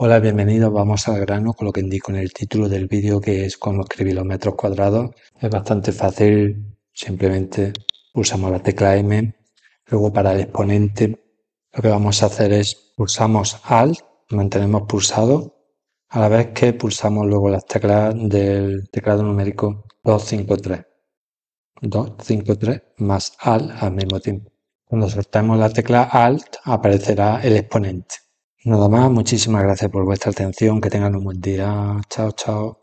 Hola, bienvenidos. Vamos al grano con lo que indico en el título del vídeo que es cómo escribir los metros cuadrados. Es bastante fácil, simplemente pulsamos la tecla M. Luego para el exponente lo que vamos a hacer es pulsamos Alt, mantenemos pulsado, a la vez que pulsamos luego las teclas del teclado numérico 253. 253 más Alt al mismo tiempo. Cuando soltamos la tecla Alt aparecerá el exponente. Nada más, muchísimas gracias por vuestra atención, que tengan un buen día. Chao, chao.